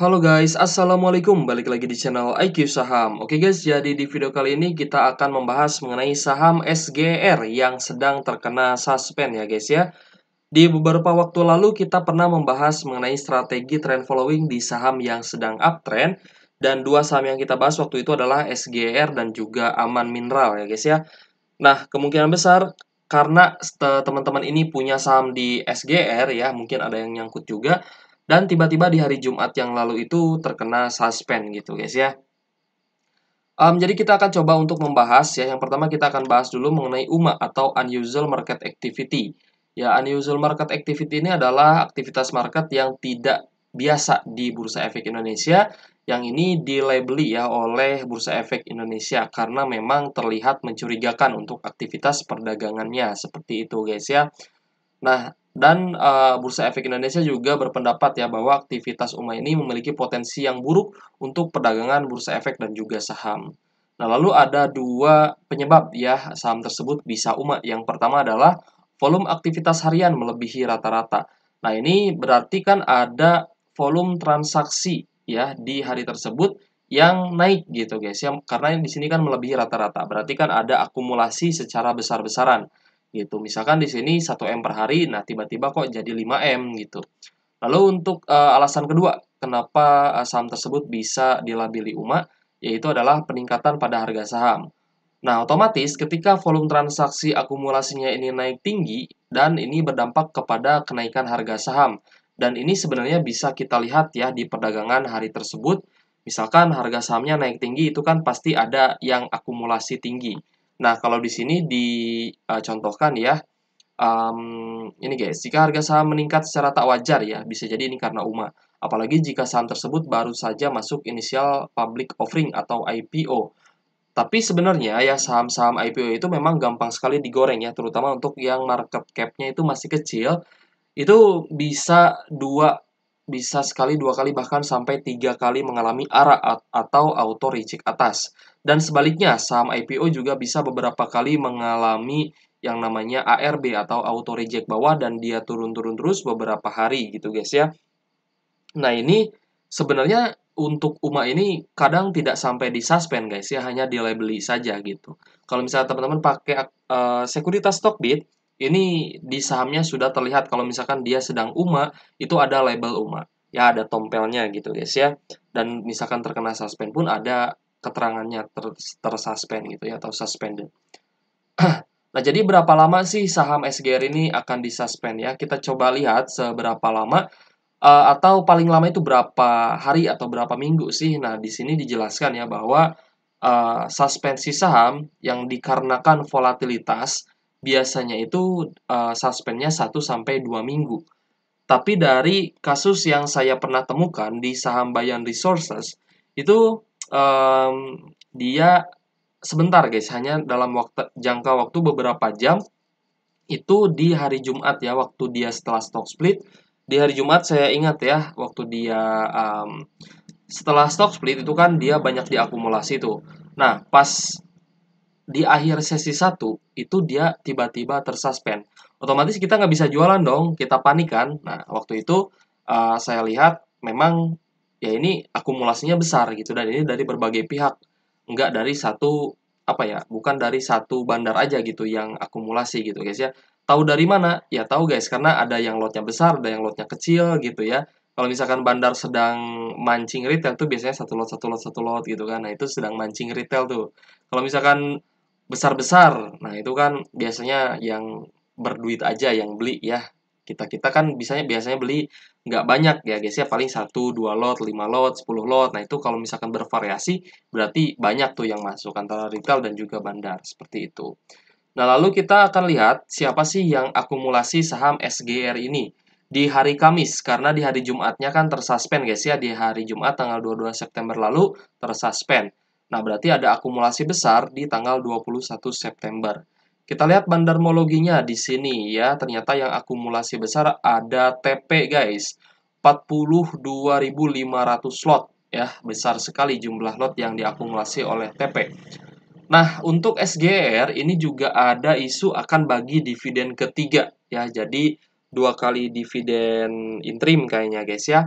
Halo guys, Assalamualaikum, balik lagi di channel IQ Saham Oke guys, jadi di video kali ini kita akan membahas mengenai saham SGR yang sedang terkena suspend ya guys ya Di beberapa waktu lalu kita pernah membahas mengenai strategi trend following di saham yang sedang uptrend Dan dua saham yang kita bahas waktu itu adalah SGR dan juga Aman Mineral ya guys ya Nah, kemungkinan besar karena eh, teman-teman ini punya saham di SGR ya, mungkin ada yang nyangkut juga dan tiba-tiba di hari Jumat yang lalu itu terkena suspend gitu guys ya. Um, jadi kita akan coba untuk membahas ya. Yang pertama kita akan bahas dulu mengenai UMA atau Unusual Market Activity. Ya, unusual market activity ini adalah aktivitas market yang tidak biasa di Bursa Efek Indonesia yang ini dilabeli ya oleh Bursa Efek Indonesia karena memang terlihat mencurigakan untuk aktivitas perdagangannya seperti itu guys ya. Nah, dan uh, Bursa Efek Indonesia juga berpendapat ya bahwa aktivitas UMA ini memiliki potensi yang buruk untuk perdagangan bursa efek dan juga saham. Nah, lalu ada dua penyebab ya saham tersebut bisa UMA. Yang pertama adalah volume aktivitas harian melebihi rata-rata. Nah, ini berarti kan ada volume transaksi ya di hari tersebut yang naik gitu guys ya karena di sini kan melebihi rata-rata berarti kan ada akumulasi secara besar-besaran gitu. Misalkan di sini 1 M per hari, nah tiba-tiba kok jadi 5 M gitu. Lalu untuk uh, alasan kedua, kenapa eh, saham tersebut bisa dilabeli UMA, yaitu adalah peningkatan pada harga saham. Nah, otomatis ketika volume transaksi akumulasinya ini naik tinggi dan ini berdampak kepada kenaikan harga saham. Dan ini sebenarnya bisa kita lihat ya di perdagangan hari tersebut. Misalkan harga sahamnya naik tinggi itu kan pasti ada yang akumulasi tinggi. Nah, kalau di sini dicontohkan eh, ya, um, ini guys, jika harga saham meningkat secara tak wajar ya, bisa jadi ini karena UMA. Apalagi jika saham tersebut baru saja masuk inisial public offering atau IPO. Tapi sebenarnya ya saham-saham IPO itu memang gampang sekali digoreng ya, terutama untuk yang market cap-nya itu masih kecil, itu bisa dua bisa sekali dua kali bahkan sampai tiga kali mengalami arah atau auto reject atas. Dan sebaliknya, saham IPO juga bisa beberapa kali mengalami yang namanya ARB atau auto reject bawah dan dia turun-turun terus beberapa hari gitu guys ya. Nah ini sebenarnya untuk UMA ini kadang tidak sampai di suspend guys ya, hanya di labeli saja gitu. Kalau misalnya teman-teman pakai uh, sekuritas Stockbit, ini di sahamnya sudah terlihat kalau misalkan dia sedang UMA, itu ada label UMA. Ya ada tompelnya gitu guys ya. Dan misalkan terkena suspend pun ada keterangannya ter, tersuspend gitu ya atau suspended. nah, jadi berapa lama sih saham SGR ini akan disuspend ya? Kita coba lihat seberapa lama uh, atau paling lama itu berapa hari atau berapa minggu sih. Nah, di sini dijelaskan ya bahwa uh, suspensi saham yang dikarenakan volatilitas biasanya itu uh, suspendnya 1 sampai 2 minggu. Tapi dari kasus yang saya pernah temukan di saham Bayan Resources itu um, dia sebentar guys, hanya dalam waktu jangka waktu beberapa jam itu di hari Jumat ya, waktu dia setelah stock split. Di hari Jumat saya ingat ya, waktu dia um, setelah stock split itu kan dia banyak diakumulasi tuh. Nah, pas di akhir sesi 1 itu dia tiba-tiba tersuspend. Otomatis kita nggak bisa jualan dong, kita panik kan. Nah, waktu itu uh, saya lihat memang ya ini akumulasinya besar gitu dan ini dari berbagai pihak enggak dari satu apa ya bukan dari satu bandar aja gitu yang akumulasi gitu guys ya tahu dari mana ya tahu guys karena ada yang lotnya besar ada yang lotnya kecil gitu ya kalau misalkan bandar sedang mancing retail tuh biasanya satu lot satu lot satu lot gitu kan nah itu sedang mancing retail tuh kalau misalkan besar besar nah itu kan biasanya yang berduit aja yang beli ya kita kita kan biasanya biasanya beli nggak banyak ya guys ya paling satu dua lot lima lot sepuluh lot nah itu kalau misalkan bervariasi berarti banyak tuh yang masuk antara retail dan juga bandar seperti itu nah lalu kita akan lihat siapa sih yang akumulasi saham SGR ini di hari Kamis karena di hari Jumatnya kan tersuspend guys ya di hari Jumat tanggal 22 September lalu tersuspend nah berarti ada akumulasi besar di tanggal 21 September kita lihat bandarmologinya di sini ya. Ternyata yang akumulasi besar ada TP guys. 42.500 slot ya. Besar sekali jumlah lot yang diakumulasi oleh TP. Nah, untuk SGR ini juga ada isu akan bagi dividen ketiga ya. Jadi dua kali dividen interim kayaknya guys ya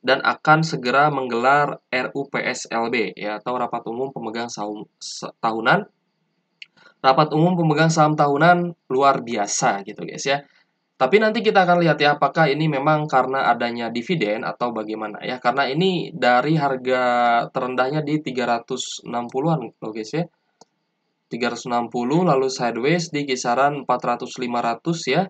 dan akan segera menggelar RUPSLB ya atau rapat umum pemegang saham tahunan rapat umum pemegang saham tahunan luar biasa gitu guys ya. Tapi nanti kita akan lihat ya apakah ini memang karena adanya dividen atau bagaimana ya. Karena ini dari harga terendahnya di 360-an loh guys ya. 360 lalu sideways di kisaran 400-500 ya.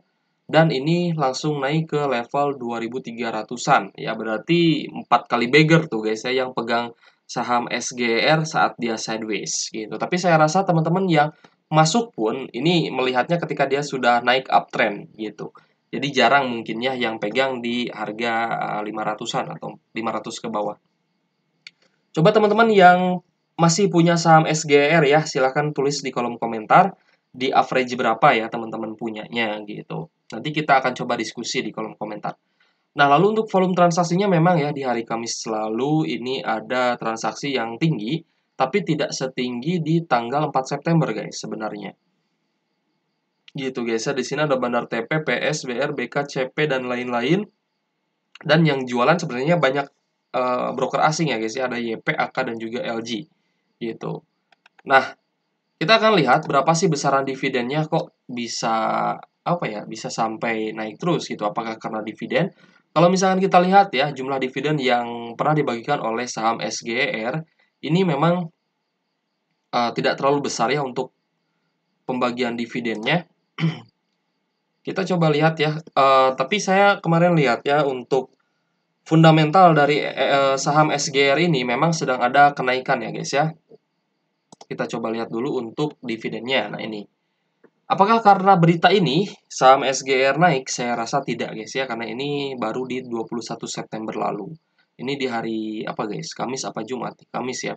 Dan ini langsung naik ke level 2300-an. Ya berarti 4 kali beggar tuh guys ya yang pegang saham SGR saat dia sideways gitu. Tapi saya rasa teman-teman yang masuk pun ini melihatnya ketika dia sudah naik uptrend gitu. Jadi jarang mungkin ya yang pegang di harga 500-an eh, atau 500 ke bawah. Coba teman-teman yang masih punya saham SGR ya, silahkan tulis di kolom komentar di average berapa ya teman-teman punyanya gitu. Nanti kita akan coba diskusi di kolom komentar. Nah, lalu untuk volume transaksinya memang ya di hari Kamis selalu ini ada transaksi yang tinggi tapi tidak setinggi di tanggal 4 September guys sebenarnya. Gitu guys, ya di sini ada Bandar TP, PS, BR, BK, CP dan lain-lain. Dan yang jualan sebenarnya banyak uh, broker asing ya guys ya, ada YP, AK dan juga LG. Gitu. Nah, kita akan lihat berapa sih besaran dividennya kok bisa apa ya, bisa sampai naik terus gitu. Apakah karena dividen? Kalau misalkan kita lihat ya, jumlah dividen yang pernah dibagikan oleh saham SGR ini memang uh, tidak terlalu besar ya untuk pembagian dividennya. Kita coba lihat ya, uh, tapi saya kemarin lihat ya untuk fundamental dari uh, saham SGR ini memang sedang ada kenaikan ya guys ya. Kita coba lihat dulu untuk dividennya. Nah ini, apakah karena berita ini saham SGR naik? Saya rasa tidak guys ya, karena ini baru di 21 September lalu. Ini di hari apa guys? Kamis apa Jumat? Kamis ya.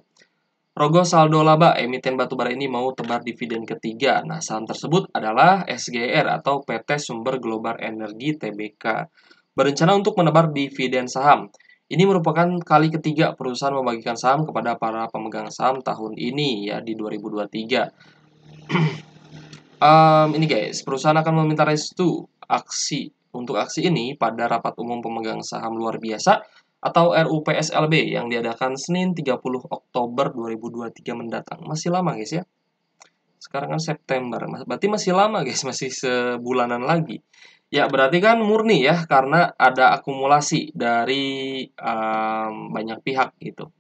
Rogo saldo laba emiten batubara ini mau tebar dividen ketiga. Nah, saham tersebut adalah SGR atau PT Sumber Global Energi Tbk. Berencana untuk menebar dividen saham. Ini merupakan kali ketiga perusahaan membagikan saham kepada para pemegang saham tahun ini ya di 2023. um, ini guys, perusahaan akan meminta restu aksi untuk aksi ini pada rapat umum pemegang saham luar biasa atau RUPSLB yang diadakan Senin 30 Oktober 2023 mendatang. Masih lama guys ya. Sekarang kan September, berarti masih lama guys, masih sebulanan lagi. Ya, berarti kan murni ya karena ada akumulasi dari um, banyak pihak gitu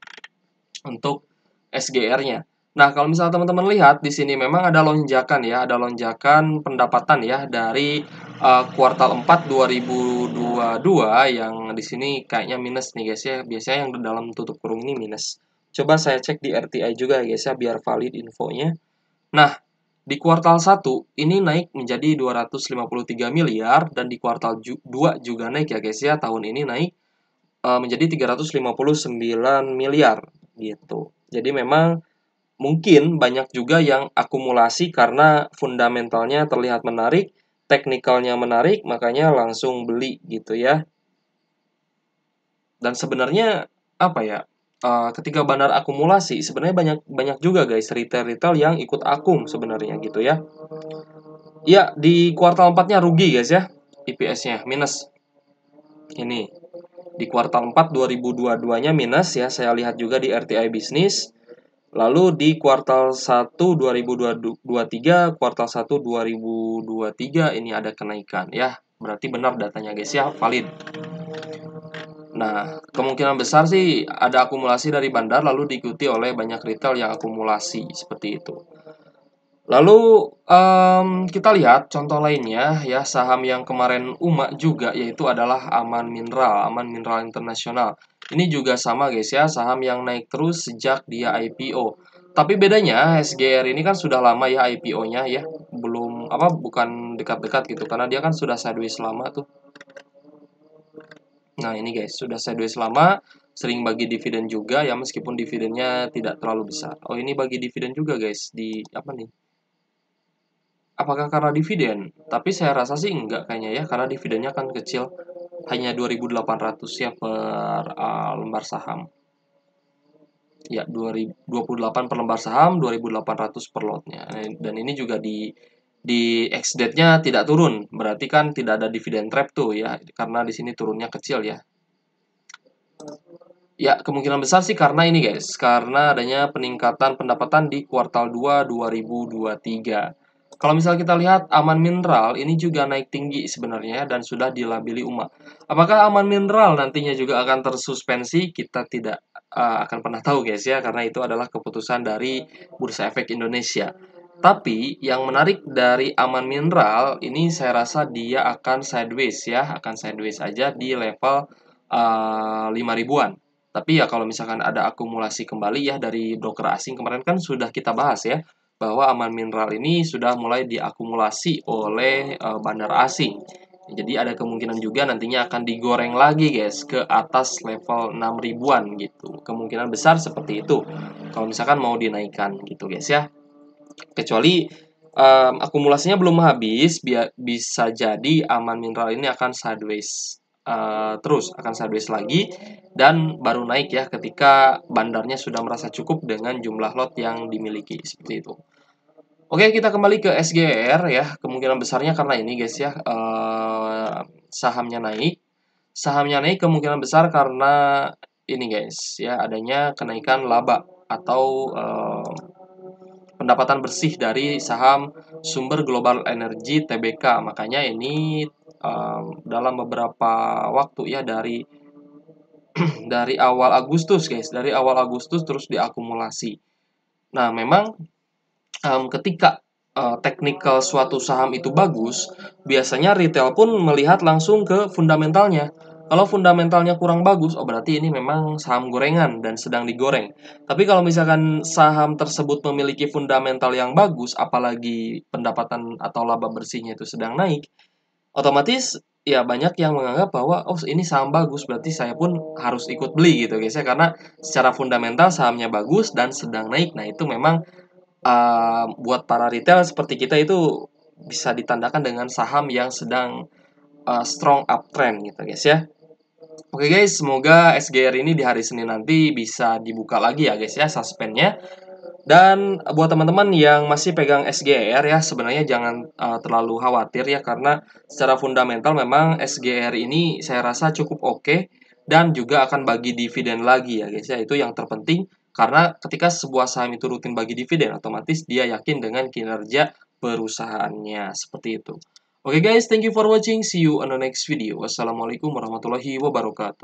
untuk SGR-nya. Nah, kalau misalnya teman-teman lihat di sini memang ada lonjakan ya, ada lonjakan pendapatan ya dari uh, kuartal 4 2022 yang di sini kayaknya minus nih guys ya. Biasanya yang dalam tutup kurung ini minus. Coba saya cek di RTI juga ya guys ya biar valid infonya. Nah, di kuartal 1 ini naik menjadi 253 miliar dan di kuartal 2 juga naik ya guys ya. Tahun ini naik uh, menjadi 359 miliar gitu. Jadi memang mungkin banyak juga yang akumulasi karena fundamentalnya terlihat menarik teknikalnya menarik, makanya langsung beli gitu ya. Dan sebenarnya apa ya? Eh, ketika bandar akumulasi sebenarnya banyak banyak juga guys retail-retail yang ikut akum sebenarnya gitu ya. Ya, di kuartal empatnya rugi guys ya. IPS-nya minus. Ini di kuartal 4 2022-nya minus ya. Saya lihat juga di RTI bisnis Lalu di kuartal 1 2023, kuartal 1 2023 ini ada kenaikan ya. Berarti benar datanya guys ya, valid. Nah, kemungkinan besar sih ada akumulasi dari bandar lalu diikuti oleh banyak retail yang akumulasi seperti itu. Lalu um, kita lihat contoh lainnya ya saham yang kemarin umat juga yaitu adalah Aman Mineral, Aman Mineral Internasional ini juga sama guys ya, saham yang naik terus sejak dia IPO. Tapi bedanya SGR ini kan sudah lama ya IPO-nya ya, belum apa bukan dekat-dekat gitu karena dia kan sudah sideways lama tuh. Nah, ini guys, sudah sideways lama, sering bagi dividen juga ya meskipun dividennya tidak terlalu besar. Oh, ini bagi dividen juga guys di apa nih? Apakah karena dividen? Tapi saya rasa sih enggak kayaknya ya karena dividennya kan kecil hanya 2.800 ya per uh, lembar saham. Ya, 2028 per lembar saham, 2.800 per lotnya. Eh, dan ini juga di di ex-date-nya tidak turun, berarti kan tidak ada dividen trap tuh ya, karena di sini turunnya kecil ya. Ya, kemungkinan besar sih karena ini guys, karena adanya peningkatan pendapatan di kuartal 2 2023. Kalau misal kita lihat aman mineral ini juga naik tinggi sebenarnya dan sudah dilabeli UMA. Apakah aman mineral nantinya juga akan tersuspensi? Kita tidak uh, akan pernah tahu guys ya karena itu adalah keputusan dari Bursa Efek Indonesia. Tapi yang menarik dari aman mineral ini saya rasa dia akan sideways ya, akan sideways aja di level uh, ribuan. Tapi ya kalau misalkan ada akumulasi kembali ya dari dokter asing kemarin kan sudah kita bahas ya bahwa aman mineral ini sudah mulai diakumulasi oleh uh, bandar asing. Jadi ada kemungkinan juga nantinya akan digoreng lagi guys ke atas level 6 ribuan gitu. Kemungkinan besar seperti itu kalau misalkan mau dinaikkan gitu guys ya. Kecuali um, akumulasinya belum habis, bi bisa jadi aman mineral ini akan sideways uh, terus akan sideways lagi dan baru naik ya ketika bandarnya sudah merasa cukup dengan jumlah lot yang dimiliki seperti itu. Oke, kita kembali ke SGR ya. Kemungkinan besarnya karena ini guys ya uh, sahamnya naik. Sahamnya naik kemungkinan besar karena ini guys ya adanya kenaikan laba atau uh, pendapatan bersih dari saham sumber global energi TBK. Makanya ini um, dalam beberapa waktu ya dari dari awal Agustus guys, dari awal Agustus terus diakumulasi. Nah, memang um, ketika uh, teknikal suatu saham itu bagus, biasanya retail pun melihat langsung ke fundamentalnya. Kalau fundamentalnya kurang bagus, oh berarti ini memang saham gorengan dan sedang digoreng. Tapi kalau misalkan saham tersebut memiliki fundamental yang bagus, apalagi pendapatan atau laba bersihnya itu sedang naik, otomatis ya banyak yang menganggap bahwa oh ini saham bagus berarti saya pun harus ikut beli gitu guys ya karena secara fundamental sahamnya bagus dan sedang naik nah itu memang uh, buat para retail seperti kita itu bisa ditandakan dengan saham yang sedang uh, strong uptrend gitu guys ya Oke guys, semoga SGR ini di hari Senin nanti bisa dibuka lagi ya guys ya suspendnya dan buat teman-teman yang masih pegang SGR ya, sebenarnya jangan uh, terlalu khawatir ya karena secara fundamental memang SGR ini saya rasa cukup oke okay, dan juga akan bagi dividen lagi ya guys ya. Itu yang terpenting karena ketika sebuah saham itu rutin bagi dividen otomatis dia yakin dengan kinerja perusahaannya seperti itu. Oke okay guys, thank you for watching. See you on the next video. Wassalamualaikum warahmatullahi wabarakatuh.